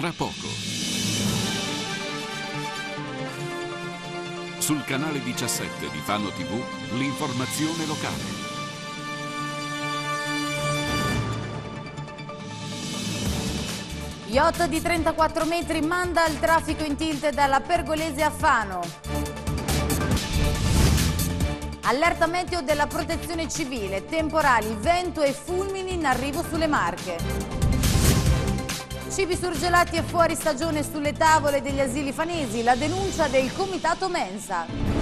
tra poco. Sul canale 17 di Fano TV, l'informazione locale. Yacht di 34 metri manda il traffico in tilt dalla Pergolese a Fano. Allerta meteo della protezione civile, temporali, vento e fulmini in arrivo sulle Marche. Cibi surgelati e fuori stagione sulle tavole degli asili fanesi, la denuncia del Comitato Mensa.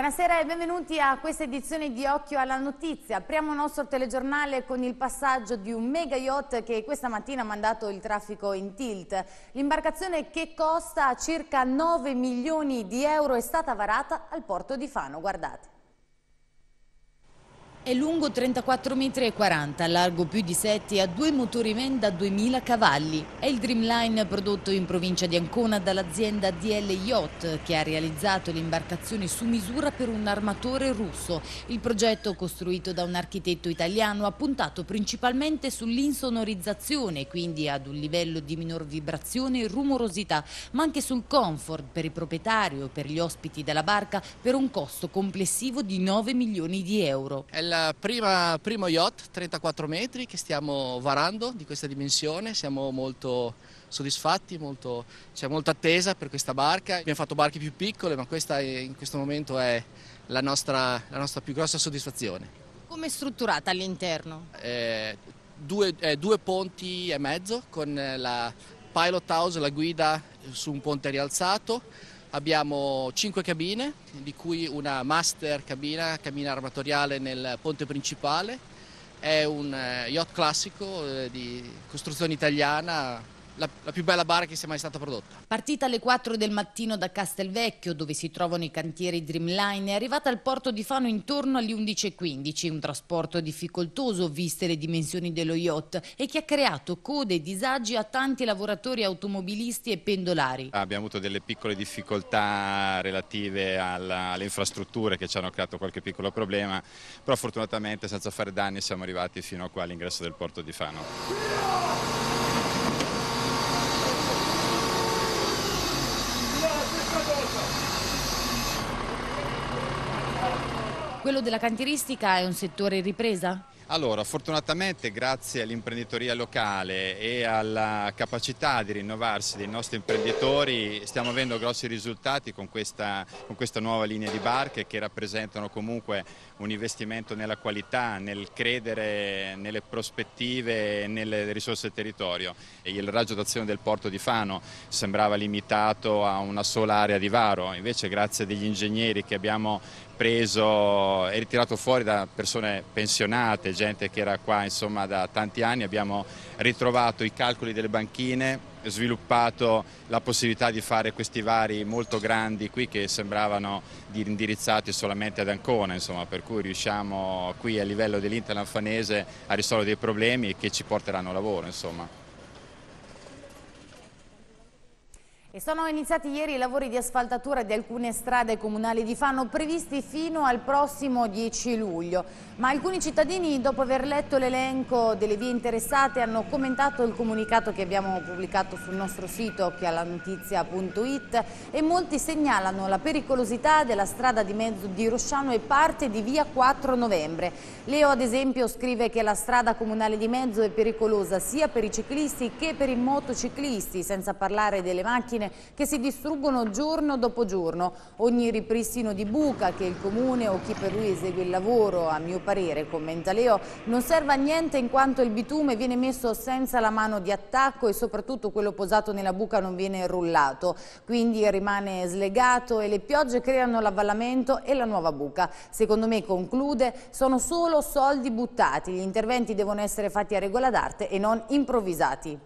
Buonasera e benvenuti a questa edizione di Occhio alla Notizia. Apriamo il nostro telegiornale con il passaggio di un mega yacht che questa mattina ha mandato il traffico in tilt. L'imbarcazione che costa circa 9 milioni di euro è stata varata al porto di Fano. Guardate è lungo 34,40 metri, largo più di 7 e ha due motori men da 2000 cavalli. È il Dreamline prodotto in provincia di Ancona dall'azienda DL Yacht che ha realizzato l'imbarcazione su misura per un armatore russo. Il progetto costruito da un architetto italiano ha puntato principalmente sull'insonorizzazione, quindi ad un livello di minor vibrazione e rumorosità, ma anche sul comfort per il proprietario e per gli ospiti della barca per un costo complessivo di 9 milioni di euro. È la prima, primo yacht 34 metri che stiamo varando di questa dimensione, siamo molto soddisfatti, molto, c'è molta attesa per questa barca. Abbiamo fatto barche più piccole ma questa in questo momento è la nostra, la nostra più grossa soddisfazione. Come è strutturata all'interno? Eh, due, eh, due ponti e mezzo con la pilot house, la guida su un ponte rialzato Abbiamo cinque cabine, di cui una master cabina, cabina armatoriale nel ponte principale. È un eh, yacht classico eh, di costruzione italiana la, la, più bella bara che sia mai stata prodotta. Partita alle 4 del mattino da Castelvecchio, dove si trovano i cantieri Dreamline, è arrivata al porto di Fano intorno alle 11.15, un trasporto difficoltoso viste le dimensioni dello yacht e che ha creato code e disagi a tanti lavoratori automobilisti e pendolari. Ah, abbiamo avuto delle piccole difficoltà relative alla, alle infrastrutture che ci hanno creato qualche piccolo problema, però fortunatamente senza fare danni siamo arrivati fino a qua all'ingresso del porto di Fano. Quello della cantieristica è un settore in ripresa? Allora, fortunatamente grazie all'imprenditoria locale e alla capacità di rinnovarsi dei nostri imprenditori stiamo avendo grossi risultati con questa, con questa, nuova linea di barche che rappresentano comunque un investimento nella qualità, nel credere nelle prospettive e nelle risorse del territorio. E il raggio d'azione del porto di Fano sembrava limitato a una sola area di varo, invece grazie agli ingegneri che abbiamo preso e ritirato fuori da persone pensionate, gente che era qua insomma, da tanti anni, abbiamo ritrovato i calcoli delle banchine, sviluppato la possibilità di fare questi vari molto grandi qui che sembravano indirizzati solamente ad Ancona, insomma, per cui riusciamo qui a livello dell'Interland fanese a risolvere dei problemi che ci porteranno lavoro. Insomma. E sono iniziati ieri i lavori di asfaltatura di alcune strade comunali di Fano previsti fino al prossimo 10 luglio, ma alcuni cittadini dopo aver letto l'elenco delle vie interessate hanno commentato il comunicato che abbiamo pubblicato sul nostro sito chialanotizia.it e molti segnalano la pericolosità della strada di mezzo di Rosciano e parte di via 4 novembre. Leo ad esempio scrive che la strada comunale di mezzo è pericolosa sia per i ciclisti che per i motociclisti, senza parlare delle macchine macchine che si distruggono giorno dopo giorno. Ogni ripristino di buca che il comune o chi per lui esegue il lavoro, a mio parere, commenta Leo, non serve a niente in quanto il bitume viene messo senza la mano di attacco e soprattutto quello posato nella buca non viene rullato, quindi rimane slegato e le piogge creano l'avvallamento e la nuova buca. Secondo me, conclude, sono solo soldi buttati, gli interventi devono essere fatti a regola d'arte e non improvvisati.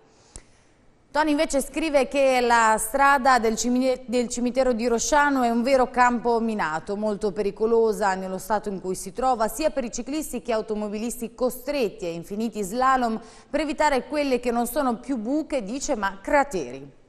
Tony invece scrive che la strada del cimitero di Rosciano è un vero campo minato, molto pericolosa nello stato in cui si trova, sia per i ciclisti che automobilisti costretti a infiniti slalom per evitare quelle che non sono più buche, dice, ma crateri.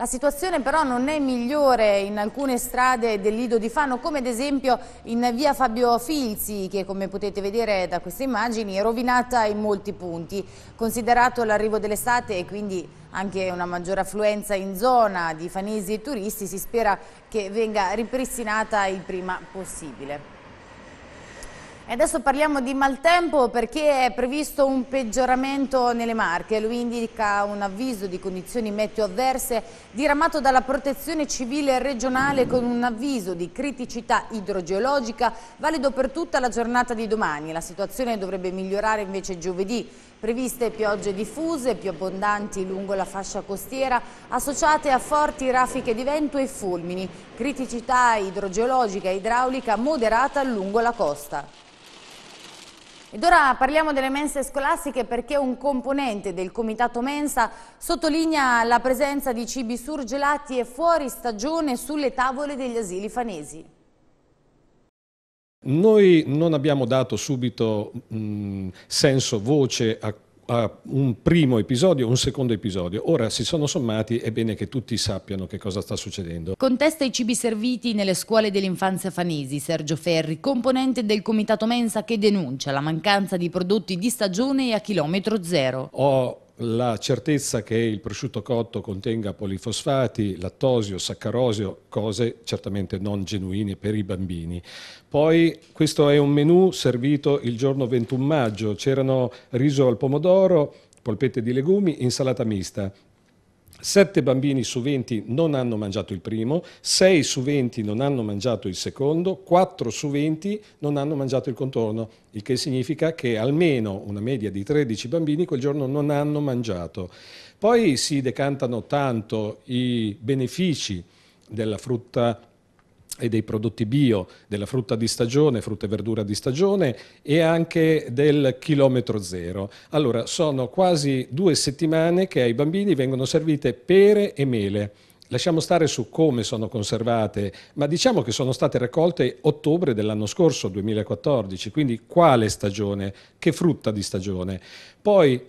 La situazione però non è migliore in alcune strade del Lido di Fano, come ad esempio in via Fabio Filzi, che come potete vedere da queste immagini è rovinata in molti punti. Considerato l'arrivo dell'estate e quindi anche una maggiore affluenza in zona di fanesi e turisti, si spera che venga ripristinata il prima possibile adesso parliamo di maltempo perché è previsto un peggioramento nelle Marche. Lui indica un avviso di condizioni meteo avverse diramato dalla protezione civile regionale con un avviso di criticità idrogeologica valido per tutta la giornata di domani. La situazione dovrebbe migliorare invece giovedì. Previste piogge diffuse, più abbondanti lungo la fascia costiera, associate a forti raffiche di vento e fulmini. Criticità idrogeologica e idraulica moderata lungo la costa. Ed ora parliamo delle mense scolastiche perché un componente del comitato mensa sottolinea la presenza di cibi surgelati e fuori stagione sulle tavole degli asili fanesi. Noi non abbiamo dato subito mh, senso, voce a uh, un primo episodio, un secondo episodio. Ora si sono sommati, è bene che tutti sappiano che cosa sta succedendo. Contesta i cibi serviti nelle scuole dell'infanzia fanesi Sergio Ferri, componente del comitato mensa che denuncia la mancanza di prodotti di stagione e a chilometro zero. Ho la certezza che il prosciutto cotto contenga polifosfati, lattosio, saccarosio, cose certamente non genuine per i bambini. Poi questo è un menù servito il giorno 21 maggio, c'erano riso al pomodoro, polpette di legumi, insalata mista. 7 bambini su 20 non hanno mangiato il primo, 6 su 20 non hanno mangiato il secondo, 4 su 20 non hanno mangiato il contorno, il che significa che almeno una media di 13 bambini quel giorno non hanno mangiato. Poi si decantano tanto i benefici della frutta e dei prodotti bio, della frutta di stagione, frutta e verdura di stagione e anche del chilometro zero. Allora, sono quasi due settimane che ai bambini vengono servite pere e mele. Lasciamo stare su come sono conservate, ma diciamo che sono state raccolte ottobre dell'anno scorso, 2014, quindi quale stagione, che frutta di stagione. Poi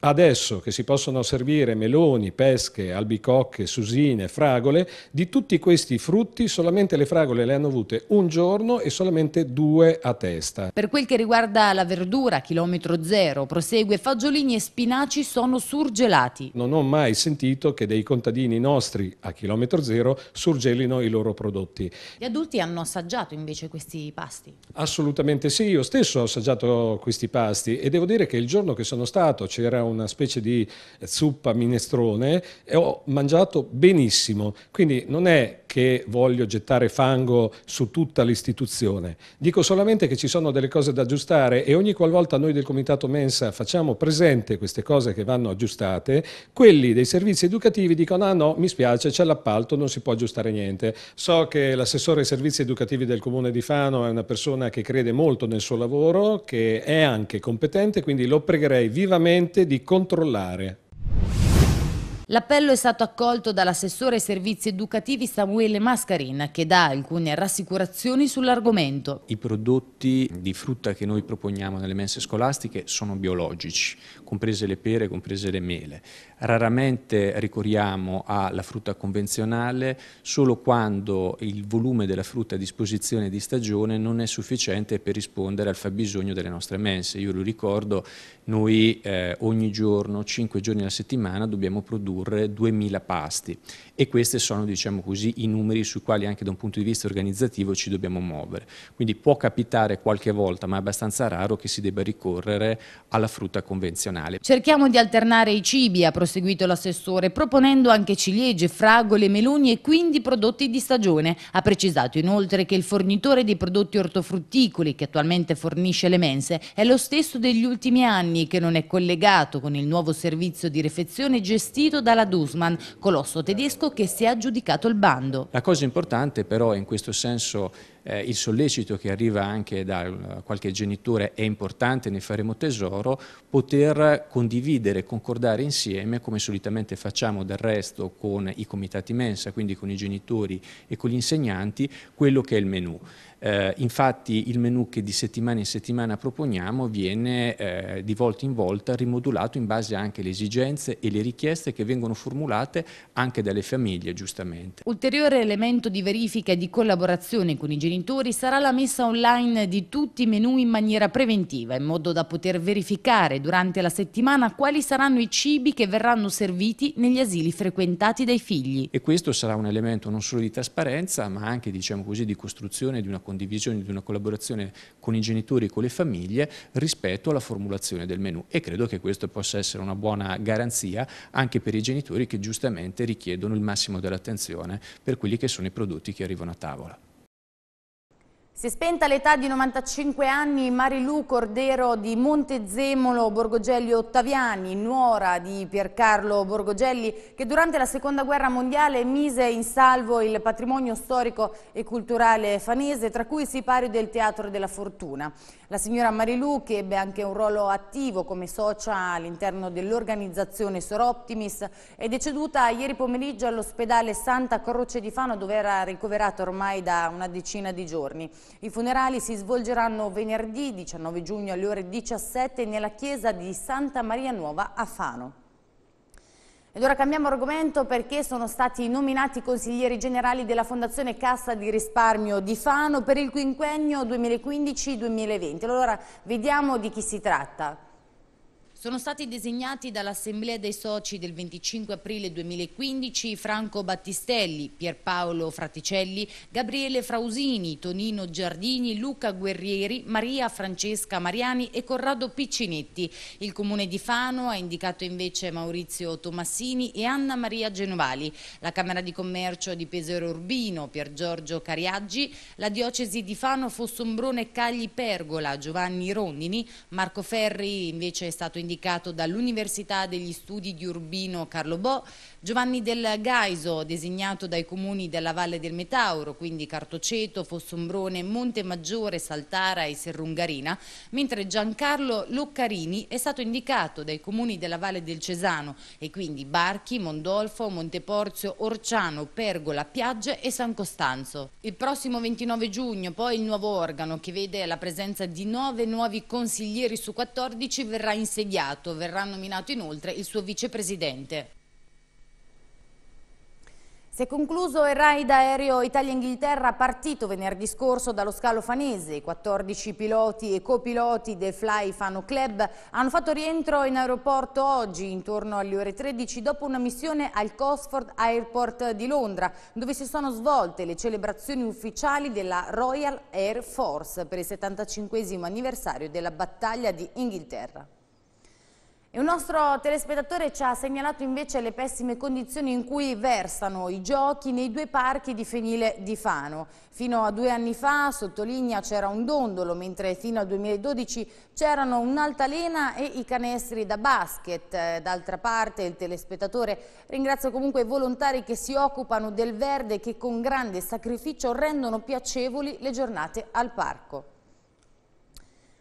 adesso che si possono servire meloni, pesche, albicocche, susine, fragole, di tutti questi frutti solamente le fragole le hanno avute un giorno e solamente due a testa. Per quel che riguarda la verdura, chilometro zero, prosegue, fagiolini e spinaci sono surgelati. Non ho mai sentito che dei contadini nostri a chilometro zero surgelino i loro prodotti. Gli adulti hanno assaggiato invece questi pasti? Assolutamente sì, io stesso ho assaggiato questi pasti e devo dire che il giorno che sono stato c'era un una specie di eh, zuppa minestrone e ho mangiato benissimo. Quindi non è che voglio gettare fango su tutta l'istituzione. Dico solamente che ci sono delle cose da aggiustare e ogni qualvolta noi del Comitato Mensa facciamo presente queste cose che vanno aggiustate, quelli dei servizi educativi dicono ah no, mi spiace, c'è l'appalto, non si può aggiustare niente. So che l'assessore ai servizi educativi del Comune di Fano è una persona che crede molto nel suo lavoro, che è anche competente, quindi lo pregherei vivamente di controllare L'appello è stato accolto dall'assessore ai servizi educativi Samuele Mascarin che dà alcune rassicurazioni sull'argomento. I prodotti di frutta che noi proponiamo nelle mense scolastiche sono biologici, comprese le pere, comprese le mele. Raramente ricorriamo alla frutta convenzionale solo quando il volume della frutta a disposizione di stagione non è sufficiente per rispondere al fabbisogno delle nostre mense. Io lo ricordo, noi eh, ogni giorno, 5 giorni alla settimana, dobbiamo produrre 2000 pasti e questi sono diciamo così, i numeri sui quali anche da un punto di vista organizzativo ci dobbiamo muovere. Quindi può capitare qualche volta, ma è abbastanza raro che si debba ricorrere alla frutta convenzionale. Cerchiamo di alternare i cibi a prossimità proseguito l'assessore, proponendo anche ciliegie, fragole, meloni e quindi prodotti di stagione. Ha precisato inoltre che il fornitore dei prodotti ortofrutticoli che attualmente fornisce le mense è lo stesso degli ultimi anni che non è collegato con il nuovo servizio di refezione gestito dalla Dusman, colosso tedesco che si è aggiudicato il bando. La cosa importante però in questo senso eh, il sollecito che arriva anche da qualche genitore è importante, ne faremo tesoro, poter condividere, concordare insieme, come solitamente facciamo del resto con i comitati mensa, quindi con i genitori e con gli insegnanti, quello che è il menù. Eh, infatti il menu che di settimana in settimana proponiamo viene eh, di volta in volta rimodulato in base anche alle esigenze e le richieste che vengono formulate anche dalle famiglie giustamente. Ulteriore elemento di verifica e di collaborazione con i genitori sarà la messa online di tutti i menu in maniera preventiva in modo da poter verificare durante la settimana quali saranno i cibi che verranno serviti negli asili frequentati dai figli. E questo sarà un elemento non solo di trasparenza ma anche diciamo così, di costruzione di una condivisione di una collaborazione con i genitori e con le famiglie rispetto alla formulazione del menù e credo che questo possa essere una buona garanzia anche per i genitori che giustamente richiedono il massimo dell'attenzione per quelli che sono i prodotti che arrivano a tavola. Si è spenta all'età di 95 anni Marilu Cordero di Montezemolo Borgogelli Ottaviani, nuora di Piercarlo Borgogelli, che durante la seconda guerra mondiale mise in salvo il patrimonio storico e culturale fanese, tra cui si pari del Teatro della Fortuna. La signora Marilu, che ebbe anche un ruolo attivo come socia all'interno dell'organizzazione Soroptimis, è deceduta ieri pomeriggio all'ospedale Santa Croce di Fano, dove era ricoverata ormai da una decina di giorni. I funerali si svolgeranno venerdì 19 giugno alle ore 17 nella chiesa di Santa Maria Nuova a Fano. Ed ora cambiamo argomento perché sono stati nominati consiglieri generali della Fondazione Cassa di Risparmio di Fano per il quinquennio 2015-2020. Allora vediamo di chi si tratta. Sono stati designati dall'Assemblea dei Soci del 25 aprile 2015 Franco Battistelli, Pierpaolo Fraticelli, Gabriele Frausini, Tonino Giardini, Luca Guerrieri, Maria Francesca Mariani e Corrado Piccinetti. Il Comune di Fano ha indicato invece Maurizio Tomassini e Anna Maria Genovali, la Camera di Commercio di Pesero Urbino, Pier Giorgio Cariaggi, la Diocesi di Fano, Fossombrone, Cagli Pergola, Giovanni Rondini, Marco Ferri invece è stato indicato indicato dall'Università degli Studi di Urbino Carlo Bo, Giovanni Del Gaiso, designato dai comuni della Valle del Metauro, quindi Cartoceto, Fossombrone, Monte Maggiore, Saltara e Serrungarina, mentre Giancarlo Loccarini è stato indicato dai comuni della Valle del Cesano e quindi Barchi, Mondolfo, Monteporzio, Orciano, Pergola, Piagge e San Costanzo. Il prossimo 29 giugno poi il nuovo organo che vede la presenza di nove nuovi consiglieri su 14 verrà insediato, verrà nominato inoltre il suo vicepresidente. Si è concluso il raid aereo Italia-Inghilterra partito venerdì scorso dallo scalo fanese. I 14 piloti e copiloti del Fly Fano Club hanno fatto rientro in aeroporto oggi intorno alle ore 13 dopo una missione al Cosford Airport di Londra dove si sono svolte le celebrazioni ufficiali della Royal Air Force per il 75 anniversario della battaglia di Inghilterra. E un nostro telespettatore ci ha segnalato invece le pessime condizioni in cui versano i giochi nei due parchi di Fenile di Fano. Fino a due anni fa, sottolinea, c'era un dondolo, mentre fino al 2012 c'erano un'altalena e i canestri da basket. Eh, d'altra parte il telespettatore ringrazia comunque i volontari che si occupano del verde e che con grande sacrificio rendono piacevoli le giornate al parco.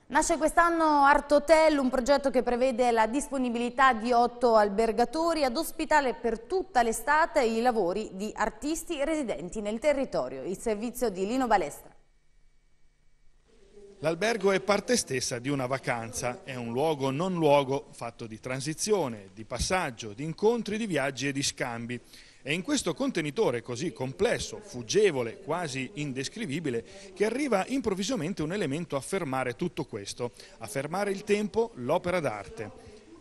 Nasce quest'anno Art Hotel, un progetto che prevede la disponibilità di otto albergatori ad ospitare per tutta l'estate i lavori di artisti residenti nel territorio. Il servizio di Lino Balestra. L'albergo è parte stessa di una vacanza, è un luogo non luogo fatto di transizione, di passaggio, di incontri, di viaggi e di scambi. È in questo contenitore così complesso, fuggevole, quasi indescrivibile, che arriva improvvisamente un elemento a fermare tutto questo, a fermare il tempo, l'opera d'arte.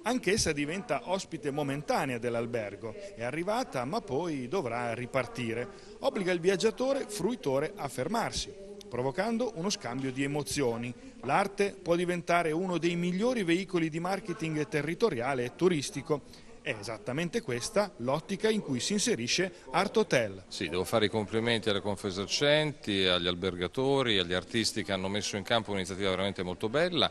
Anch'essa diventa ospite momentanea dell'albergo, è arrivata ma poi dovrà ripartire. Obbliga il viaggiatore, fruitore, a fermarsi, provocando uno scambio di emozioni. L'arte può diventare uno dei migliori veicoli di marketing territoriale e turistico è esattamente questa l'ottica in cui si inserisce Art Hotel. Sì, devo fare i complimenti alle Confesercenti, agli albergatori, agli artisti che hanno messo in campo un'iniziativa veramente molto bella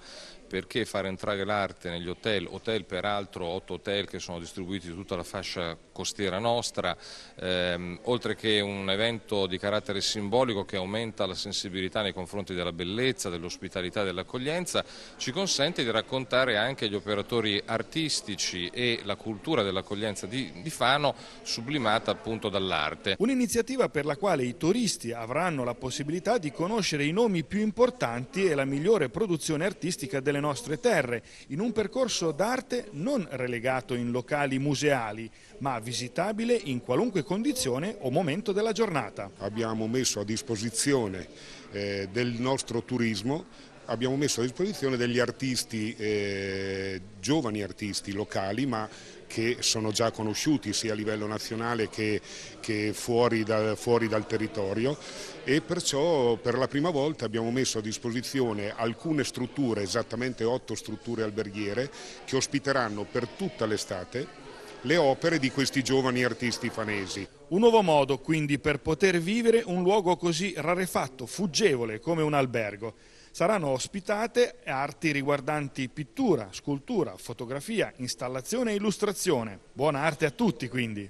perché far entrare l'arte negli hotel, hotel peraltro otto hotel che sono distribuiti in tutta la fascia costiera nostra, ehm, oltre che un evento di carattere simbolico che aumenta la sensibilità nei confronti della bellezza, dell'ospitalità, e dell'accoglienza, ci consente di raccontare anche agli operatori artistici e la cultura dell'accoglienza di, di Fano sublimata appunto dall'arte. Un'iniziativa per la quale i turisti avranno la possibilità di conoscere i nomi più importanti e la migliore produzione artistica della delle nostre terre, in un percorso d'arte non relegato in locali museali, ma visitabile in qualunque condizione o momento della giornata. Abbiamo messo a disposizione eh, del nostro turismo abbiamo messo a disposizione degli artisti, eh, giovani artisti locali, ma che sono già conosciuti sia a livello nazionale che, che fuori, da, fuori dal territorio e perciò per la prima volta abbiamo messo a disposizione alcune strutture, esattamente otto strutture alberghiere, che ospiteranno per tutta l'estate le opere di questi giovani artisti fanesi. Un nuovo modo quindi per poter vivere un luogo così rarefatto, fuggevole come un albergo. Saranno ospitate arti riguardanti pittura, scultura, fotografia, installazione e illustrazione. Buona arte a tutti quindi!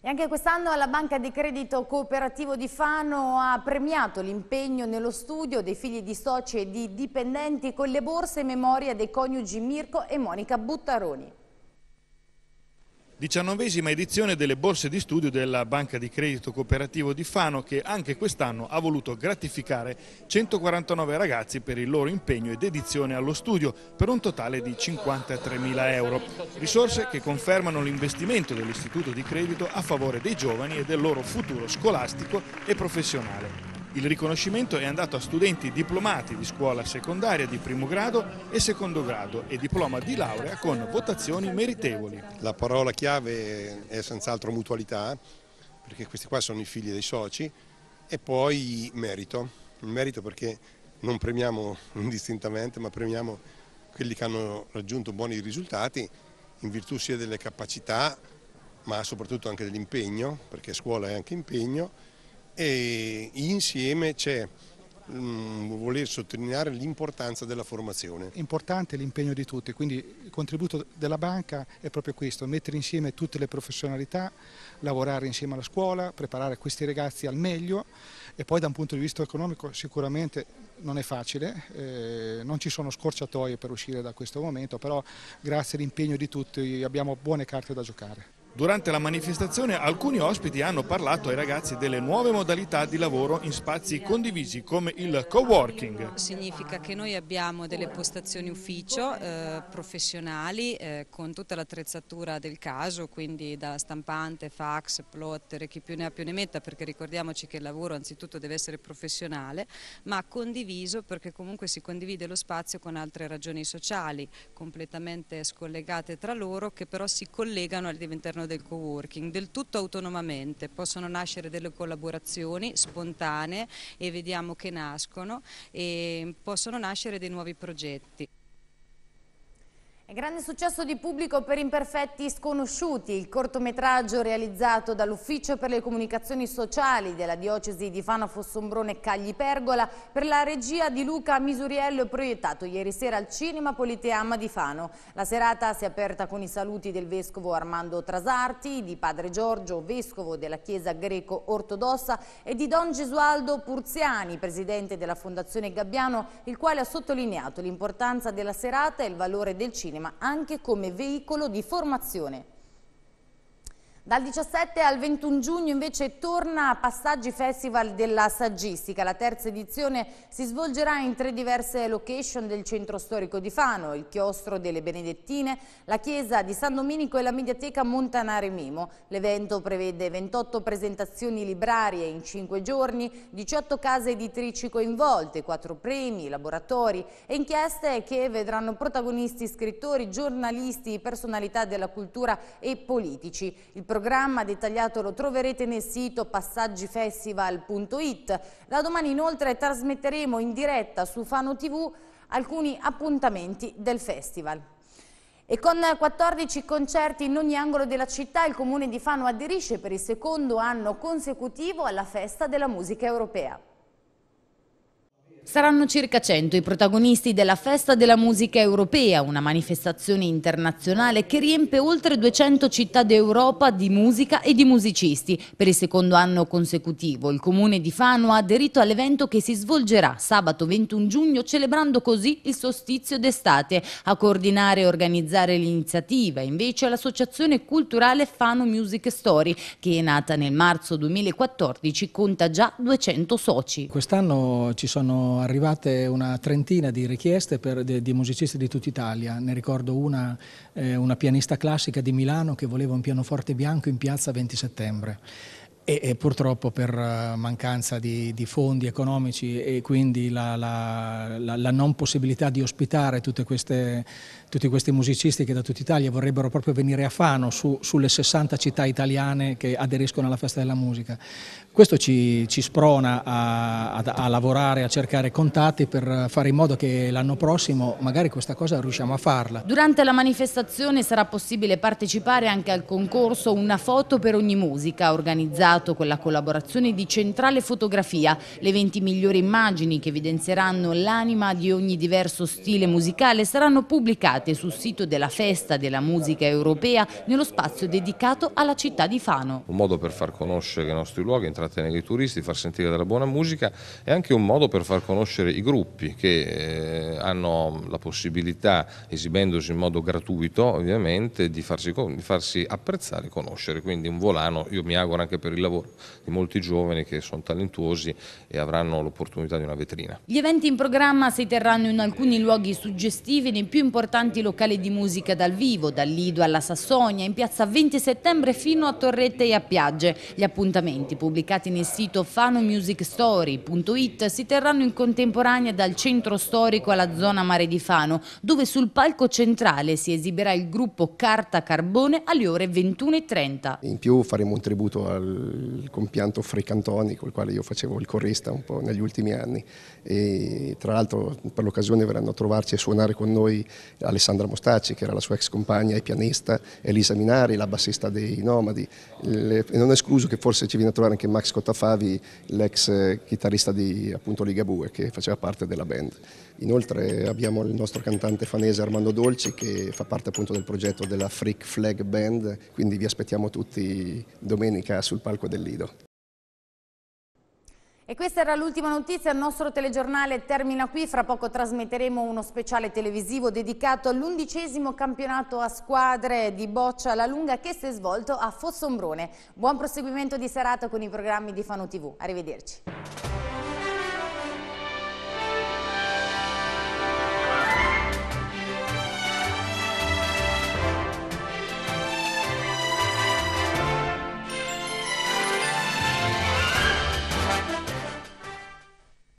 E anche quest'anno la Banca di Credito Cooperativo di Fano ha premiato l'impegno nello studio dei figli di soci e di dipendenti con le borse in memoria dei coniugi Mirko e Monica Buttaroni diciannovesima edizione delle borse di studio della Banca di Credito Cooperativo di Fano che anche quest'anno ha voluto gratificare 149 ragazzi per il loro impegno e dedizione allo studio per un totale di 53.000 euro. Risorse che confermano l'investimento dell'Istituto di Credito a favore dei giovani e del loro futuro scolastico e professionale. Il riconoscimento è andato a studenti diplomati di scuola secondaria di primo grado e secondo grado e diploma di laurea con votazioni meritevoli. La parola chiave è senz'altro mutualità, perché questi qua sono i figli dei soci, e poi merito. Il merito perché non premiamo indistintamente, ma premiamo quelli che hanno raggiunto buoni risultati in virtù sia delle capacità, ma soprattutto anche dell'impegno, perché scuola è anche impegno, e insieme c'è mm, voler sottolineare l'importanza della formazione. Importante l'impegno di tutti, quindi il contributo della banca è proprio questo, mettere insieme tutte le professionalità, lavorare insieme alla scuola, preparare questi ragazzi al meglio e poi da un punto di vista economico sicuramente non è facile, eh, non ci sono scorciatoie per uscire da questo momento, però grazie all'impegno di tutti abbiamo buone carte da giocare. Durante la manifestazione alcuni ospiti hanno parlato ai ragazzi delle nuove modalità di lavoro in spazi condivisi come il co-working. Significa che noi abbiamo delle postazioni ufficio eh, professionali eh, con tutta l'attrezzatura del caso, quindi da stampante, fax, plotter, chi più ne ha più ne metta perché ricordiamoci che il lavoro anzitutto deve essere professionale ma condiviso perché comunque si condivide lo spazio con altre ragioni sociali completamente scollegate tra loro che però si collegano all'interno all'interno del co-working, del tutto autonomamente, possono nascere delle collaborazioni spontanee e vediamo che nascono e possono nascere dei nuovi progetti. Grande successo di pubblico per Imperfetti Sconosciuti, il cortometraggio realizzato dall'Ufficio per le Comunicazioni Sociali della Diocesi di Fano Fossombrone Cagli Pergola per la regia di Luca Misuriello proiettato ieri sera al Cinema Politeama di Fano. La serata si è aperta con i saluti del Vescovo Armando Trasarti, di Padre Giorgio, Vescovo della Chiesa Greco-Ortodossa e di Don Gesualdo Purziani, Presidente della Fondazione Gabbiano, il quale ha sottolineato l'importanza della serata e il valore del cinema cinema anche come veicolo di formazione dal 17 al 21 giugno invece torna a Passaggi Festival della Saggistica. La terza edizione si svolgerà in tre diverse location del centro storico di Fano, il chiostro delle Benedettine, la chiesa di San Domenico e la mediateca Montanare Mimo. L'evento prevede 28 presentazioni librarie in 5 giorni, 18 case editrici coinvolte, 4 premi, laboratori e inchieste che vedranno protagonisti scrittori, giornalisti, personalità della cultura e politici. Il programma dettagliato lo troverete nel sito passaggifestival.it. Da domani inoltre trasmetteremo in diretta su Fano TV alcuni appuntamenti del festival. E con 14 concerti in ogni angolo della città il comune di Fano aderisce per il secondo anno consecutivo alla Festa della Musica Europea. Saranno circa 100 i protagonisti della Festa della Musica Europea, una manifestazione internazionale che riempie oltre 200 città d'Europa di musica e di musicisti. Per il secondo anno consecutivo il comune di Fano ha aderito all'evento che si svolgerà sabato 21 giugno celebrando così il sostizio d'estate. A coordinare e organizzare l'iniziativa invece l'associazione culturale Fano Music Story che è nata nel marzo 2014 conta già 200 soci. Quest'anno ci sono arrivate una trentina di richieste per, di, di, musicisti di tutta Italia, ne ricordo una, eh, una pianista classica di Milano che voleva un pianoforte bianco in piazza 20 settembre. E, e, purtroppo per eh, mancanza di, di, fondi economici e quindi la, la, la, la non possibilità di ospitare tutte queste tutti questi musicisti che da tutta Italia vorrebbero proprio venire a Fano su, sulle 60 città italiane che aderiscono alla festa della musica. Questo ci, ci sprona a, a, a, lavorare, a cercare contatti per fare in modo che l'anno prossimo magari questa cosa riusciamo a farla. Durante la manifestazione sarà possibile partecipare anche al concorso Una foto per ogni musica, organizzato con la collaborazione di Centrale Fotografia, le 20 migliori immagini che evidenzieranno l'anima di ogni diverso stile musicale saranno pubblicate realizzate sul sito della Festa della Musica Europea nello spazio dedicato alla città di Fano. Un modo per far conoscere i nostri luoghi, intrattenere i turisti, far sentire della buona musica e anche un modo per far conoscere i gruppi che eh, hanno la possibilità, esibendosi in modo gratuito ovviamente, di farsi, di farsi apprezzare e conoscere. Quindi un volano, io mi auguro anche per il lavoro di molti giovani che sono talentuosi e avranno l'opportunità di una vetrina. Gli eventi in programma si terranno in alcuni luoghi suggestivi nei più importanti importanti locali di musica dal vivo, dal Lido alla Sassonia, in piazza 20 settembre fino a Torrette e a Piagge. Gli appuntamenti pubblicati nel sito fanomusicstory.it si terranno in contemporanea dal centro storico alla zona Mare di Fano, dove sul palco centrale si esiberà il gruppo Carta Carbone alle ore 21.30. In più faremo un tributo al compianto Fricantoni, col quale io facevo il corista un po' negli ultimi anni. E tra l'altro per l'occasione verranno a trovarci a suonare con noi Alessandro Alessandra Mostacci, che era la sua ex compagna e pianista, Elisa Minari, la bassista dei Nomadi, e non è escluso che forse ci viene a trovare anche Max Cottafavi, l'ex chitarrista di appunto Ligabue, che faceva parte della band. Inoltre abbiamo il nostro cantante fanese Armando Dolci che fa parte appunto del progetto della Freak Flag Band, quindi vi aspettiamo tutti domenica sul palco del Lido. E questa era l'ultima notizia, il nostro telegiornale termina qui, fra poco trasmetteremo uno speciale televisivo dedicato all'undicesimo campionato a squadre di boccia alla lunga che si è svolto a Fossombrone. Buon proseguimento di serata con i programmi di Fano TV, arrivederci.